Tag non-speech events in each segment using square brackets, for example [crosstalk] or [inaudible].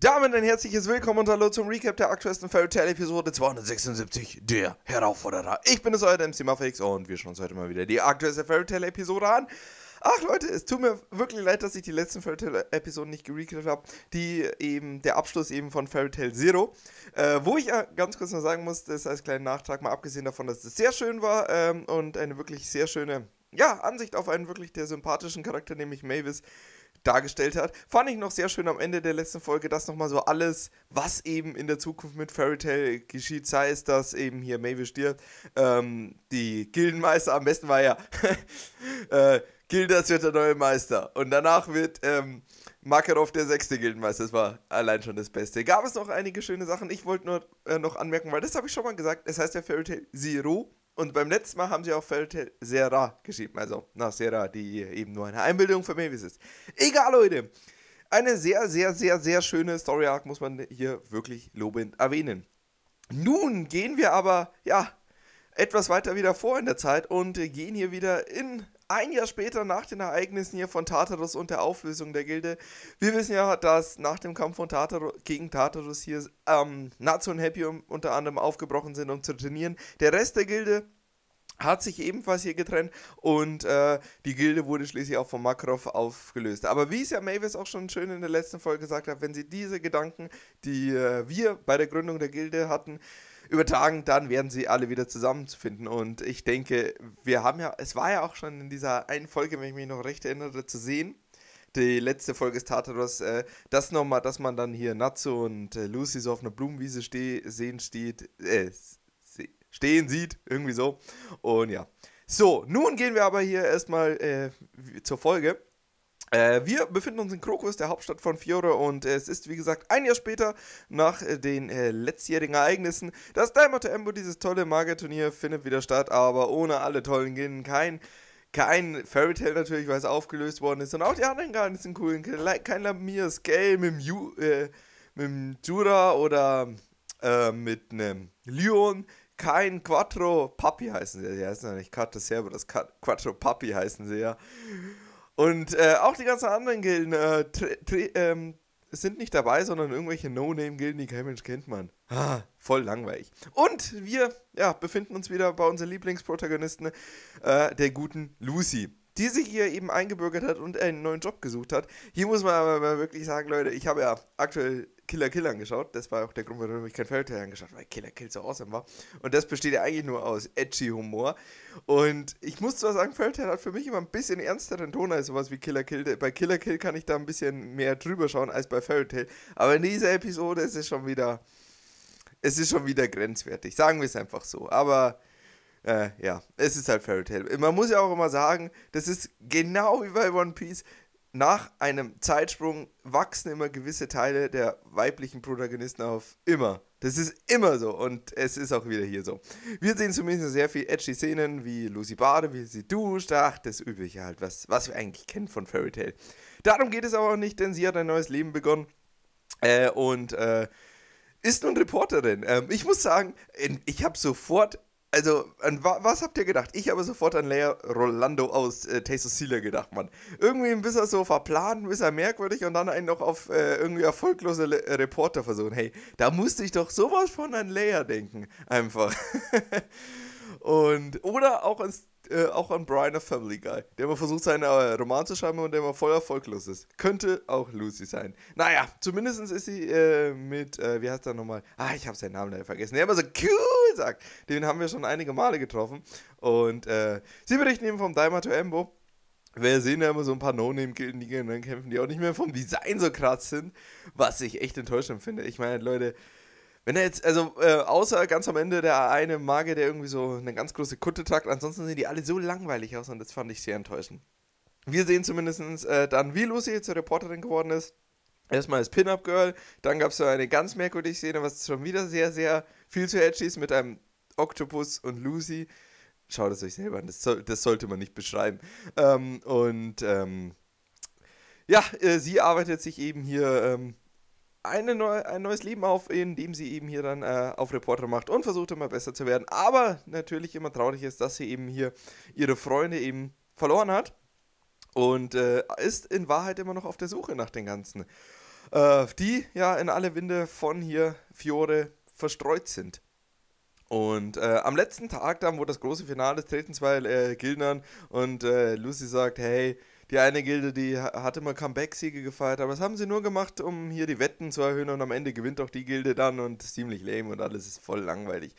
Damit ein herzliches Willkommen und Hallo zum Recap der aktuellsten Fairy Tale Episode 276, der Herausforderer. Ich bin es, euer MC Muffix und wir schauen uns heute mal wieder die aktuellste Fairy Tale Episode an. Ach Leute, es tut mir wirklich leid, dass ich die letzten Fairy Tale Episoden nicht gerecapt habe, die eben der Abschluss eben von Fairy Tale Zero, äh, wo ich äh, ganz kurz mal sagen muss, das als kleinen Nachtrag mal abgesehen davon, dass es sehr schön war ähm, und eine wirklich sehr schöne ja, Ansicht auf einen wirklich der sympathischen Charakter, nämlich Mavis, dargestellt hat. Fand ich noch sehr schön am Ende der letzten Folge, dass nochmal so alles, was eben in der Zukunft mit Fairy Tale geschieht, sei es, dass eben hier Mavis stirbt, ähm, die Gildenmeister, am besten war ja, [laughs] äh, Gildas wird der neue Meister und danach wird ähm, Makarov der sechste Gildenmeister. Das war allein schon das Beste. Gab es noch einige schöne Sachen. Ich wollte nur äh, noch anmerken, weil das habe ich schon mal gesagt. Es heißt ja Fairy Tale Zero und beim letzten Mal haben sie auch Serra geschrieben, also na Serra, die eben nur eine Einbildung für Mavis ist. Egal, Leute. Eine sehr, sehr, sehr, sehr schöne Story Arc muss man hier wirklich lobend erwähnen. Nun gehen wir aber, ja, etwas weiter wieder vor in der Zeit und gehen hier wieder in ein Jahr später nach den Ereignissen hier von Tartarus und der Auflösung der Gilde. Wir wissen ja, dass nach dem Kampf von Tartarus, gegen Tartarus hier ähm, Natsu und Happy unter anderem aufgebrochen sind, um zu trainieren. Der Rest der Gilde hat sich ebenfalls hier getrennt und äh, die Gilde wurde schließlich auch von Makrov aufgelöst. Aber wie es ja Mavis auch schon schön in der letzten Folge gesagt hat, wenn sie diese Gedanken, die äh, wir bei der Gründung der Gilde hatten, übertragen, dann werden sie alle wieder zusammenzufinden. Und ich denke, wir haben ja, es war ja auch schon in dieser einen Folge, wenn ich mich noch recht erinnere, zu sehen. Die letzte Folge ist Tartarus, äh, das nochmal, dass man dann hier Natsu und äh, Lucy so auf einer Blumenwiese ste sehen steht, äh, se stehen sieht, irgendwie so. Und ja. So, nun gehen wir aber hier erstmal äh, zur Folge. Äh, wir befinden uns in Krokus, der Hauptstadt von Fiore, und äh, es ist wie gesagt ein Jahr später nach äh, den äh, letztjährigen Ereignissen, Das Diamond to Embo dieses tolle Magier-Turnier findet wieder statt, aber ohne alle tollen Ginnen. Kein, kein Fairy Tale natürlich, weil es aufgelöst worden ist, und auch die anderen gar nicht sind cool. Kein Lamir Scale mit dem, Ju, äh, mit dem Jura oder äh, mit einem Lyon. Kein Quattro Papi heißen sie. Die heißen ja nicht Cat, das aber das Quattro Papi heißen sie ja. Und äh, auch die ganzen anderen Gilden äh, ähm, sind nicht dabei, sondern irgendwelche No-Name-Gilden, die kein Mensch kennt, man. Ah, voll langweilig. Und wir ja, befinden uns wieder bei unserer Lieblingsprotagonisten, äh, der guten Lucy, die sich hier eben eingebürgert hat und einen neuen Job gesucht hat. Hier muss man aber wirklich sagen, Leute, ich habe ja aktuell Killer Kill angeschaut. Das war auch der Grund, warum ich kein Fairy Tail angeschaut habe, weil Killer Kill so awesome war. Und das besteht ja eigentlich nur aus edgy Humor. Und ich muss zwar sagen, Fairy Tail hat für mich immer ein bisschen ernsteren Ton als sowas wie Killer Kill. Bei Killer Kill kann ich da ein bisschen mehr drüber schauen als bei Fairy Tail. Aber in dieser Episode ist es schon wieder. Es ist schon wieder grenzwertig. Sagen wir es einfach so. Aber. Äh, ja, es ist halt Fairy Tail. Man muss ja auch immer sagen, das ist genau wie bei One Piece nach einem Zeitsprung wachsen immer gewisse Teile der weiblichen Protagonisten auf. Immer. Das ist immer so und es ist auch wieder hier so. Wir sehen zumindest sehr viel edgy Szenen, wie Lucy Bade, wie sie duscht, ach, das Übliche halt, was, was wir eigentlich kennen von Fairy Tail. Darum geht es aber auch nicht, denn sie hat ein neues Leben begonnen äh, und äh, ist nun Reporterin. Ähm, ich muss sagen, ich habe sofort also, an wa was habt ihr gedacht? Ich habe sofort an Leia Rolando aus äh, Taste of Sealer gedacht, Mann. Irgendwie ein bisschen so verplant, ein bisschen merkwürdig und dann einen noch auf äh, irgendwie erfolglose Le äh, Reporter versuchen. Hey, da musste ich doch sowas von an Leia denken. Einfach. [laughs] und, oder auch, ans, äh, auch an Brian of Family Guy, der immer versucht, seinen äh, Roman zu schreiben und der immer voll erfolglos ist. Könnte auch Lucy sein. Naja, zumindest ist sie äh, mit, äh, wie heißt er nochmal? Ah, ich habe seinen Namen leider vergessen. Der immer so cute sagt. Den haben wir schon einige Male getroffen. Und äh, sie berichten eben vom to Embo. Wir sehen ja immer so ein paar No-Name-Gilden, die dann kämpfen, die auch nicht mehr vom Design so krass sind, was ich echt enttäuschend finde. Ich meine, Leute, wenn er jetzt, also äh, außer ganz am Ende der eine Mage, der irgendwie so eine ganz große Kutte tragt, ansonsten sehen die alle so langweilig aus und das fand ich sehr enttäuschend. Wir sehen zumindest äh, dann, wie Lucy zur Reporterin geworden ist. Erstmal das Pin-Up-Girl, dann gab es so eine ganz merkwürdige Szene, was schon wieder sehr, sehr viel zu edgy ist mit einem Octopus und Lucy. Schaut es euch selber an, das, soll, das sollte man nicht beschreiben. Ähm, und ähm, ja, äh, sie arbeitet sich eben hier ähm, eine neu, ein neues Leben auf, indem sie eben hier dann äh, auf Reporter macht und versucht immer besser zu werden. Aber natürlich immer traurig ist, dass sie eben hier ihre Freunde eben verloren hat und äh, ist in Wahrheit immer noch auf der Suche nach den ganzen äh, die ja in alle Winde von hier Fiore verstreut sind. Und äh, am letzten Tag dann, wo das große Finale ist, treten zwei äh, Gildern und äh, Lucy sagt, hey, die eine Gilde, die hatte mal Comeback-Siege gefeiert, aber das haben sie nur gemacht, um hier die Wetten zu erhöhen und am Ende gewinnt auch die Gilde dann und ziemlich lame und alles ist voll langweilig.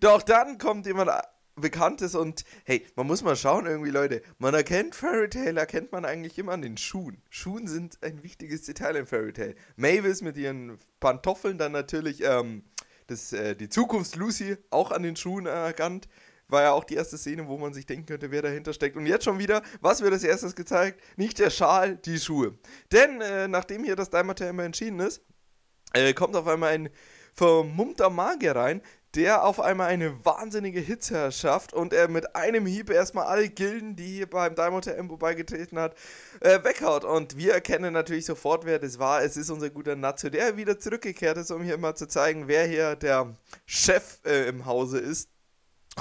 Doch dann kommt jemand bekannt ist und hey, man muss mal schauen irgendwie, Leute. Man erkennt Fairy Tale, erkennt man eigentlich immer an den Schuhen. Schuhen sind ein wichtiges Detail in Fairy Tale. Mavis mit ihren Pantoffeln, dann natürlich ähm, das, äh, die Zukunft Lucy auch an den Schuhen erkannt. War ja auch die erste Szene, wo man sich denken könnte, wer dahinter steckt. Und jetzt schon wieder, was wird als erstes gezeigt? Nicht der Schal, die Schuhe. Denn äh, nachdem hier das Daimater immer entschieden ist, äh, kommt auf einmal ein vermummter Magier rein, der auf einmal eine wahnsinnige Hitzeherrschaft und er mit einem Hieb erstmal alle Gilden, die hier beim Diamond TM beigetreten hat, äh, weghaut. Und wir erkennen natürlich sofort, wer das war. Es ist unser guter Natsu, der wieder zurückgekehrt ist, um hier mal zu zeigen, wer hier der Chef äh, im Hause ist.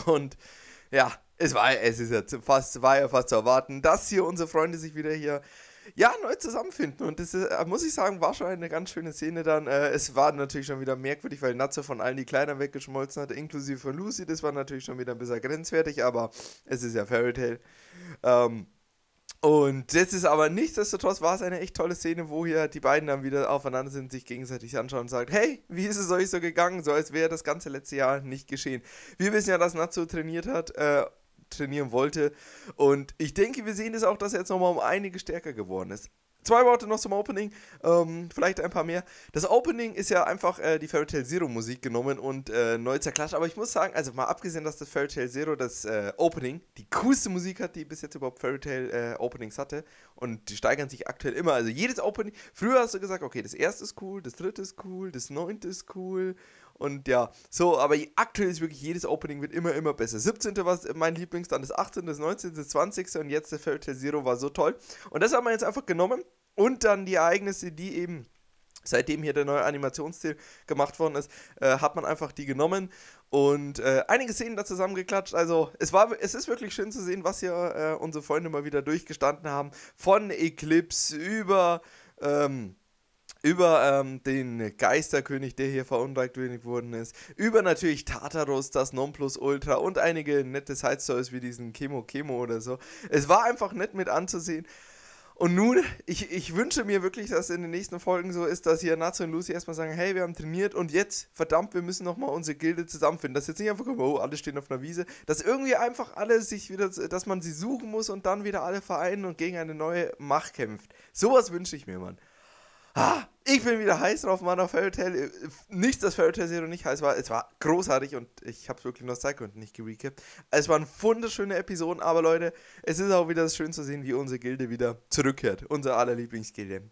Und ja, es war, es ist ja fast, war ja fast zu erwarten, dass hier unsere Freunde sich wieder hier ja, neu zusammenfinden. Und das ist, äh, muss ich sagen, war schon eine ganz schöne Szene dann. Äh, es war natürlich schon wieder merkwürdig, weil Natze von allen die Kleidern weggeschmolzen hat, inklusive von Lucy. Das war natürlich schon wieder ein bisschen grenzwertig, aber es ist ja Fairy Tale. Ähm, und das ist aber nichtsdestotrotz war es eine echt tolle Szene, wo hier die beiden dann wieder aufeinander sind, sich gegenseitig anschauen und sagen, hey, wie ist es euch so gegangen? So als wäre das ganze letzte Jahr nicht geschehen. Wir wissen ja, dass Natsu trainiert hat äh, trainieren wollte. Und ich denke, wir sehen es auch, dass er jetzt nochmal um einige stärker geworden ist. Zwei Worte noch zum Opening, ähm, vielleicht ein paar mehr. Das Opening ist ja einfach äh, die Fairytale Zero Musik genommen und äh, neu zerklatscht. Aber ich muss sagen, also mal abgesehen, dass das Fairytale Zero das äh, Opening die coolste Musik hat, die bis jetzt überhaupt Fairytale Tale äh, Openings hatte. Und die steigern sich aktuell immer. Also jedes Opening. Früher hast du gesagt, okay, das erste ist cool, das dritte ist cool, das neunte ist cool und ja, so, aber aktuell ist wirklich jedes Opening wird immer, immer besser. 17. war mein Lieblings, dann das 18., das 19., das 20. und jetzt der Fairy Tail Zero war so toll. Und das haben wir jetzt einfach genommen und dann die Ereignisse, die eben seitdem hier der neue Animationsstil gemacht worden ist, äh, hat man einfach die genommen und äh, einige Szenen da zusammengeklatscht. Also es war, es ist wirklich schön zu sehen, was hier äh, unsere Freunde mal wieder durchgestanden haben. Von Eclipse über ähm, über ähm, den Geisterkönig, der hier verunreinigt worden ist, über natürlich Tartarus, das Nonplusultra und einige nette Side-Stories wie diesen Chemo Chemo oder so. Es war einfach nett mit anzusehen. Und nun, ich, ich wünsche mir wirklich, dass in den nächsten Folgen so ist, dass hier Natsu und Lucy erstmal sagen, hey, wir haben trainiert und jetzt, verdammt, wir müssen nochmal unsere Gilde zusammenfinden. Dass jetzt nicht einfach kommt, oh, alle stehen auf einer Wiese. Dass irgendwie einfach alle sich wieder, dass man sie suchen muss und dann wieder alle vereinen und gegen eine neue Macht kämpft. Sowas wünsche ich mir, Mann. Ah, ich bin wieder heiß drauf, Mann, auf Fairy Tail. Nicht, dass Fairy Tail Zero nicht heiß war. Es war großartig und ich habe es wirklich nur aus Zeitgründen nicht gerecapt. Es waren wunderschöne Episoden, aber Leute, es ist auch wieder schön zu sehen, wie unsere Gilde wieder zurückkehrt. Unser aller Lieblingsgilde.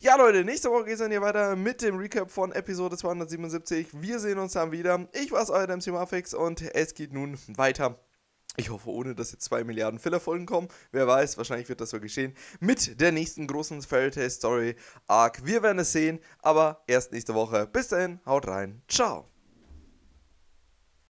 Ja, Leute, nächste Woche geht es dann hier weiter mit dem Recap von Episode 277. Wir sehen uns dann wieder. Ich war's, euer MC Mafix und es geht nun weiter ich hoffe, ohne dass jetzt 2 Milliarden Fillerfolgen kommen. Wer weiß, wahrscheinlich wird das so geschehen. Mit der nächsten großen Fairytale Story Arc. Wir werden es sehen, aber erst nächste Woche. Bis dahin, haut rein. Ciao.